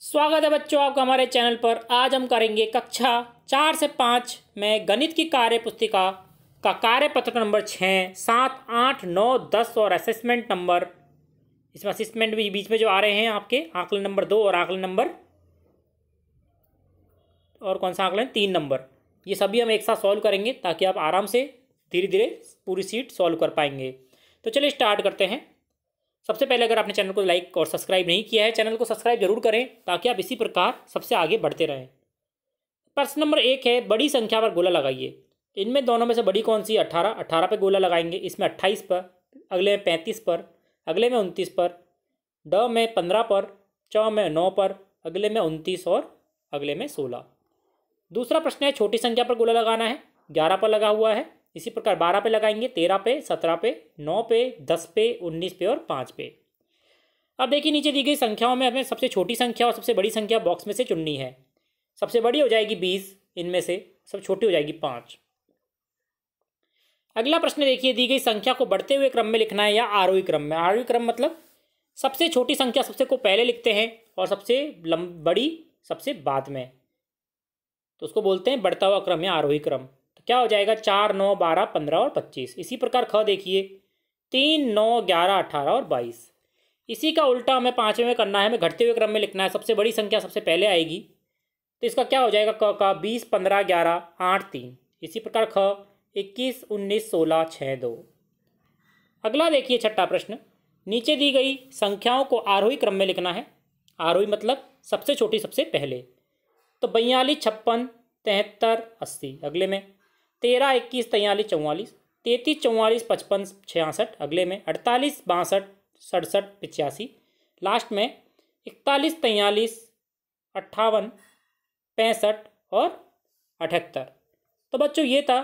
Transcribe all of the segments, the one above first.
स्वागत है बच्चों आपका हमारे चैनल पर आज हम करेंगे कक्षा चार से पाँच में गणित की कार्य पुस्तिका का कार्य पत्र नंबर छः सात आठ नौ दस और असेसमेंट नंबर इसमें असेसमेंट भी बीच में जो आ रहे हैं आपके आंकलन नंबर दो और आंकलन नंबर और कौन सा आंकलन तीन नंबर ये सभी हम एक साथ सॉल्व करेंगे ताकि आप आराम से धीरे धीरे पूरी सीट सॉल्व कर पाएंगे तो चलिए स्टार्ट करते हैं सबसे पहले अगर आपने चैनल को लाइक और सब्सक्राइब नहीं किया है चैनल को सब्सक्राइब जरूर करें ताकि आप इसी प्रकार सबसे आगे बढ़ते रहें प्रश्न नंबर एक है बड़ी संख्या पर गोला लगाइए इनमें दोनों में से बड़ी कौन सी अट्ठारह अट्ठारह पर गोला लगाएंगे इसमें अट्ठाईस पर अगले में पैंतीस पर अगले में उनतीस पर ड में पंद्रह पर च में नौ पर अगले में उनतीस और अगले में सोलह दूसरा प्रश्न है छोटी संख्या पर गोला लगाना है ग्यारह पर लगा हुआ है इसी प्रकार बारह पे लगाएंगे तेरह पे सत्रह पे नौ पे दस पे उन्नीस पे और पाँच पे अब देखिए नीचे दी गई संख्याओं में हमें सबसे छोटी संख्या और सबसे बड़ी संख्या बॉक्स में से चुननी है सबसे बड़ी हो जाएगी बीस इनमें से सब छोटी हो जाएगी पाँच अगला प्रश्न देखिए दी गई संख्या को बढ़ते हुए क्रम में लिखना है या आरोही क्रम में आरोही क्रम मतलब सबसे छोटी संख्या सबसे को पहले लिखते हैं और सबसे बड़ी सबसे बाद में तो उसको बोलते हैं बढ़ता हुआ क्रम या आरोही क्रम तो क्या हो जाएगा चार नौ बारह पंद्रह और पच्चीस इसी प्रकार ख देखिए तीन नौ ग्यारह अठारह और बाईस इसी का उल्टा हमें पाँचवें में करना है हमें घटते हुए क्रम में लिखना है सबसे बड़ी संख्या सबसे पहले आएगी तो इसका क्या हो जाएगा क का बीस पंद्रह ग्यारह आठ तीन इसी प्रकार ख इक्कीस उन्नीस सोलह छः दो अगला देखिए छठा प्रश्न नीचे दी गई संख्याओं को आरोही क्रम में लिखना है आरोही मतलब सबसे छोटी सबसे पहले तो बयालीस छप्पन तिहत्तर अस्सी अगले में तेरह इक्कीस तैंतालीस चौवालीस तैंतीस चौवालीस पचपन छियासठ अगले में अड़तालीस बासठ सड़सठ पिचासी लास्ट में इकतालीस तैंतालीस अट्ठावन पैंसठ और अठहत्तर तो बच्चों ये था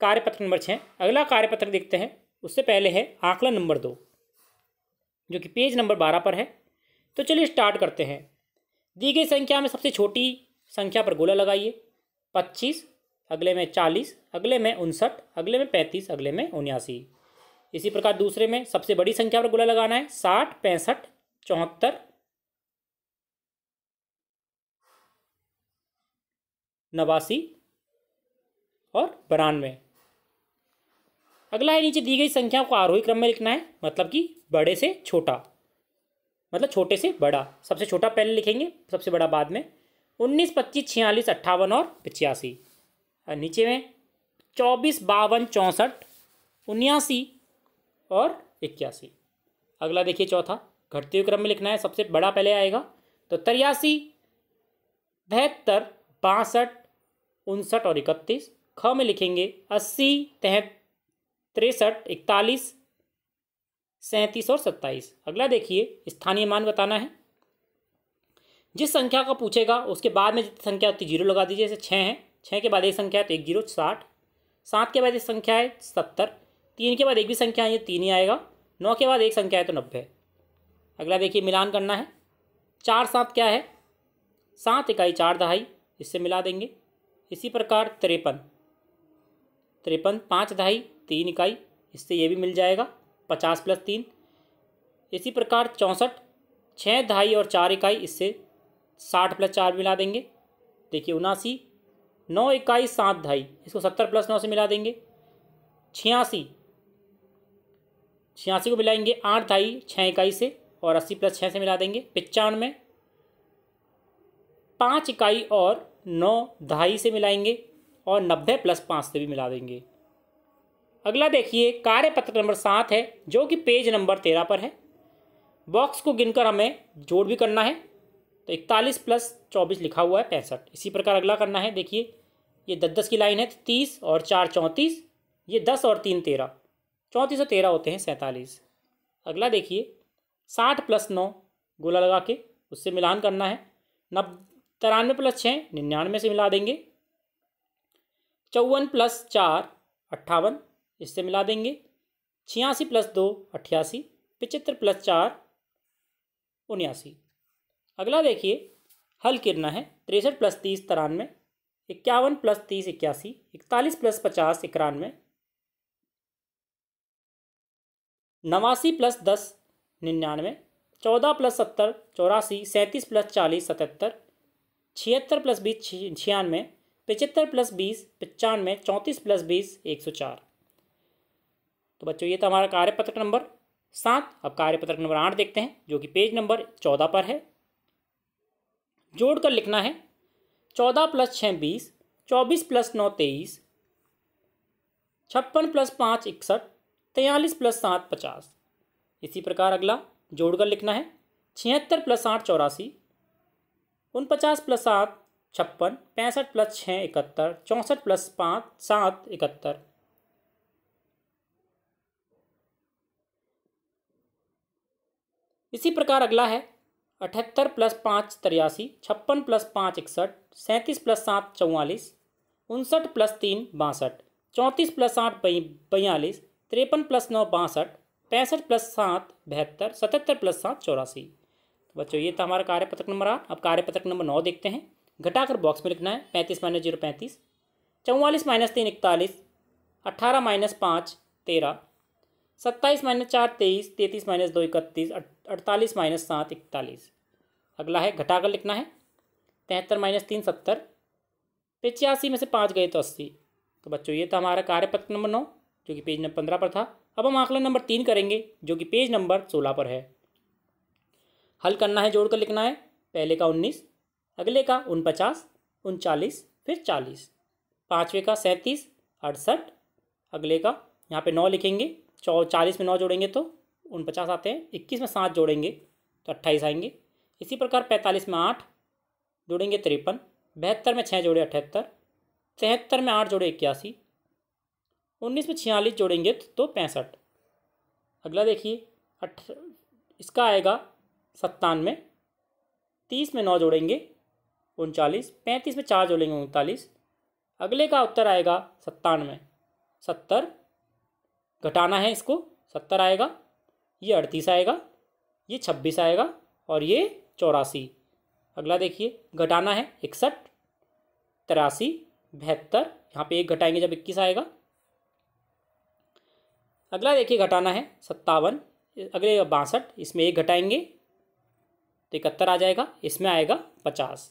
कार्यपत्र नंबर छः अगला कार्यपत्र देखते हैं उससे पहले है आंकलन नंबर दो जो कि पेज नंबर बारह पर है तो चलिए स्टार्ट करते हैं दी गई संख्या में सबसे छोटी संख्या पर गोला लगाइए पच्चीस अगले में चालीस अगले में उनसठ अगले में पैंतीस अगले में उन्यासी इसी प्रकार दूसरे में सबसे बड़ी संख्या पर गुला लगाना है साठ पैंसठ चौहत्तर नवासी और बानवे अगला है नीचे दी गई संख्याओं को आरोही क्रम में लिखना है मतलब कि बड़े से छोटा मतलब छोटे से बड़ा सबसे छोटा पहले लिखेंगे सबसे बड़ा बाद में उन्नीस पच्चीस छियालीस अट्ठावन और पचासी और नीचे में चौबीस बावन चौंसठ उन्यासी और इक्यासी अगला देखिए चौथा घटते हुए क्रम में लिखना है सबसे बड़ा पहले आएगा तो तिरासी बहत्तर बासठ उनसठ और इकतीस ख में लिखेंगे अस्सी तेह तिरसठ इकतालीस सैंतीस और सत्ताईस अगला देखिए स्थानीय मान बताना है जिस संख्या का पूछेगा उसके बाद में जितनी संख्या होती जीरो लगा दीजिए जैसे छः है छः के बाद एक संख्या है तो एक जीरो साठ सात के बाद एक संख्या है सत्तर तीन के बाद एक भी संख्या है ये तीन ही आएगा नौ के बाद एक संख्या है तो नब्बे अगला देखिए मिलान करना है चार सात क्या है सात इकाई चार दहाई इससे मिला देंगे इसी प्रकार तिरपन तिरपन पाँच दहाई तीन इकाई इससे ये भी मिल जाएगा पचास प्लस तीन इसी प्रकार चौंसठ छः दहाई और चार इकाई इससे साठ प्लस चार मिला देंगे देखिए उनासी नौ इक्कीस सात ढाई इसको सत्तर प्लस नौ से मिला देंगे छियासी छियासी को मिलाएंगे आठ ढाई छः इकाई से और अस्सी प्लस छः से मिला देंगे पचानवे पाँच इकाई और नौ ढाई से मिलाएंगे और नब्बे प्लस पाँच से भी मिला देंगे अगला देखिए कार्य पत्र नंबर सात है जो कि पेज नंबर तेरह पर है बॉक्स को गिनकर हमें जोड़ भी करना है तो इकतालीस प्लस चौबीस लिखा हुआ है पैंसठ इसी प्रकार अगला करना है देखिए ये दस दस की लाइन है तो तीस और चार चौंतीस ये दस और तीन तेरह चौंतीस और तेरह होते हैं सैंतालीस अगला देखिए साठ प्लस नौ गोला लगा के उससे मिलान करना है नब तिरानवे प्लस छः निन्यानवे से मिला देंगे चौवन प्लस चार अट्ठावन इससे मिला देंगे छियासी प्लस दो अट्ठासी पचहत्तर प्लस चार उन्यासी अगला देखिए हल किरना है तिरसठ प्लस तीस तिरानवे इक्यावन प्लस तीस इक्यासी इकतालीस प्लस पचास इक्यानवे नवासी प्लस दस निन्यानवे चौदह प्लस सत्तर चौरासी सैंतीस प्लस चालीस सतहत्तर छिहत्तर प्लस बीस छियानवे पचहत्तर प्लस बीस पचानवे चौंतीस प्लस बीस एक सौ चार तो बच्चों ये था हमारा कार्यपत्रक नंबर सात अब कार्यपत्रक नंबर आठ देखते हैं जो कि पेज नंबर चौदह पर है जोड़ कर लिखना है चौदह प्लस छः बीस चौबीस प्लस नौ तेईस छप्पन प्लस पाँच इकसठ तैंतालीस प्लस सात पचास इसी प्रकार अगला जोड़कर लिखना है छिहत्तर प्लस आठ चौरासी उनपचास प्लस सात छप्पन पैंसठ प्लस छः इकहत्तर चौंसठ प्लस पाँच सात इकहत्तर इसी प्रकार अगला है अठहत्तर प्लस पाँच तिरासी छप्पन प्लस पाँच इकसठ सैंतीस प्लस सात चौवालीस उनसठ प्लस तीन बासठ चौंतीस प्लस आठ बयालीस तिरपन प्लस नौ बासठ पैंसठ प्लस सात बहत्तर सतहत्तर प्लस सात चौरासी तो बच्चों ये था हमारा कार्यपत्रक नंबर आठ अब कार्यपत्रक नंबर नौ देखते हैं घटाकर बॉक्स में लिखना है पैंतीस माइनस जीरो पैंतीस चौवालीस माइनस तीन इकतालीस अट्ठारह माइनस पाँच तेरह सत्ताईस माइनस चार तेईस तैंतीस माइनस दो इकतीस अड़तालीस माइनस सात इकतालीस अगला है घटाकर लिखना है तिहत्तर माइनस तीन सत्तर पचासी में से पाँच गए तो अस्सी तो बच्चों ये था हमारा कार्यपत्र नंबर नौ जो कि पेज नंबर पंद्रह पर था अब हम आंकलन नंबर तीन करेंगे जो कि पेज नंबर सोलह पर है हल करना है जोड़कर लिखना है पहले का उन्नीस अगले का उनपचास उनचालीस फिर चालीस पाँचवें का सैंतीस अड़सठ अगले का यहाँ पे नौ लिखेंगे चौ चालीस में नौ जोड़ेंगे तो उनपचास आते हैं इक्कीस में सात जोड़ेंगे तो अट्ठाईस आएंगे इसी प्रकार पैंतालीस में आठ जोड़ेंगे तिरपन बहत्तर में छः जोड़े अठहत्तर तिहत्तर में आठ जोड़े इक्यासी उन्नीस में छियालीस जोड़ेंगे तो पैंसठ अगला देखिए अठ इसका आएगा सत्तानवे तीस में नौ जोड़ेंगे उनचालीस पैंतीस में चार जोड़ेंगे उनतालीस अगले का उत्तर आएगा सत्तानवे सत्तर घटाना है इसको सत्तर आएगा ये अड़तीस आएगा ये छब्बीस आएगा और ये चौरासी अगला देखिए घटाना है इकसठ तिरासी बहत्तर यहाँ पे एक घटाएंगे जब इक्कीस आएगा अगला देखिए घटाना है सत्तावन अगले बासठ इसमें एक घटाएंगे तो इकहत्तर आ जाएगा इसमें आएगा पचास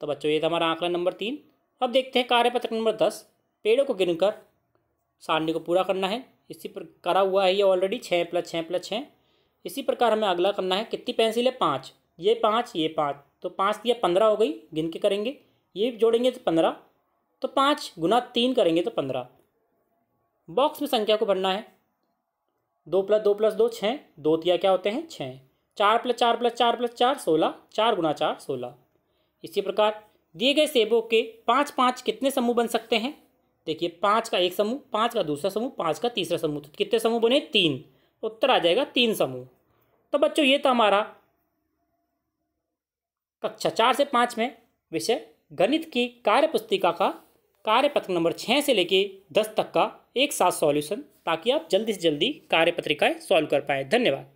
तो बच्चों ये था हमारा आंकड़ा नंबर तीन अब देखते हैं कार्यपत्र नंबर दस पेड़ों को गिनकर सारणी को पूरा करना है इसी पर करा हुआ है ये ऑलरेडी छः प्लस छः प्लस छः इसी प्रकार हमें अगला करना है कितनी पेंसिल है पाँच ये पाँच ये पाँच तो पाँच दिया पंद्रह हो गई गिन के करेंगे ये जोड़ेंगे तो पंद्रह तो पाँच गुना तीन करेंगे तो पंद्रह बॉक्स में संख्या को भरना है दो प्लस दो प्लस दो छः दो तिया क्या होते हैं छः चार प्लस चार प्लस चार प्लस चार सोलह चार गुना चार सोलह इसी प्रकार दिए गए सेबों के पाँच पाँच कितने समूह बन सकते हैं देखिए पाँच का एक समूह पाँच का दूसरा समूह पाँच का तीसरा समूह तो कितने समूह बने तीन उत्तर आ जाएगा तीन समूह तो बच्चों ये था हमारा कक्षा चार से पाँच में विषय गणित की कार्य पुस्तिका का कार्यपत्र नंबर छः से लेके दस तक का एक साथ सॉल्यूशन ताकि आप जल्दी से जल्दी कार्य पत्रिकाएँ सॉल्व कर पाए धन्यवाद